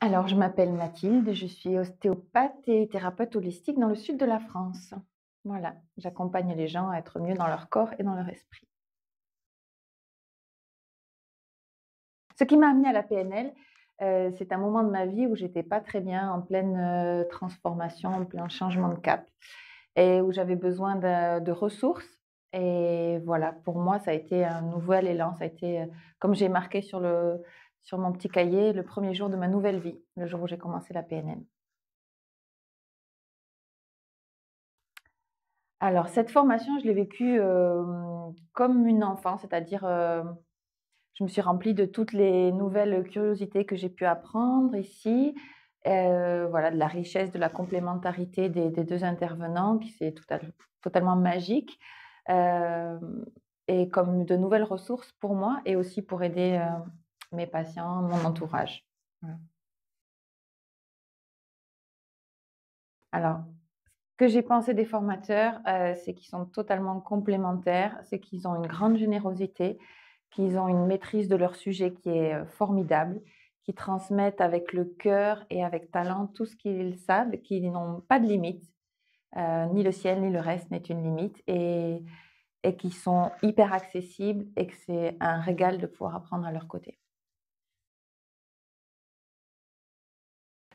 Alors, je m'appelle Mathilde, je suis ostéopathe et thérapeute holistique dans le sud de la France. Voilà, j'accompagne les gens à être mieux dans leur corps et dans leur esprit. Ce qui m'a amenée à la PNL, euh, c'est un moment de ma vie où j'étais pas très bien, en pleine euh, transformation, en plein changement de cap, et où j'avais besoin de, ressources. Et voilà, pour moi, ça a été un nouvel élan. Ça a été, euh, comme j'ai marqué sur le, sur mon petit cahier le premier jour de ma nouvelle vie, le jour où j'ai commencé la PNM Alors, cette formation, je l'ai vécue euh, comme une enfant, c'est-à-dire euh, je me suis remplie de toutes les nouvelles curiosités que j'ai pu apprendre ici, euh, voilà, de la richesse, de la complémentarité des, deux intervenants, qui c'est totalement magique, et comme de nouvelles ressources pour moi et aussi pour aider mes patients, mon entourage. Mmh. Alors, ce que j'ai pensé des formateurs, euh, c'est qu'ils sont totalement complémentaires, c'est qu'ils ont une grande générosité, qu'ils ont une maîtrise de leur sujet qui est euh, formidable, qu'ils transmettent avec le cœur et avec talent tout ce qu'ils savent, qu'ils n'ont pas de limite, euh, ni le ciel ni le reste n'est une limite, et, et qui sont hyper accessibles et que c'est un régal de pouvoir apprendre à leur côté.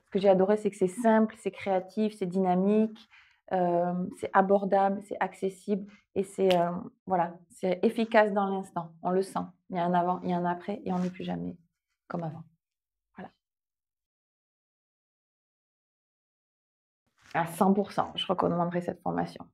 ce que j'ai adoré, c'est que c'est simple, c'est créatif, c'est dynamique, euh, c'est abordable, c'est accessible et c'est euh, voilà, c'est efficace dans l'instant. On le sent. Il y a un avant, il y a un après et on n'est plus jamais comme avant. Voilà. À 100%, je recommanderais cette formation.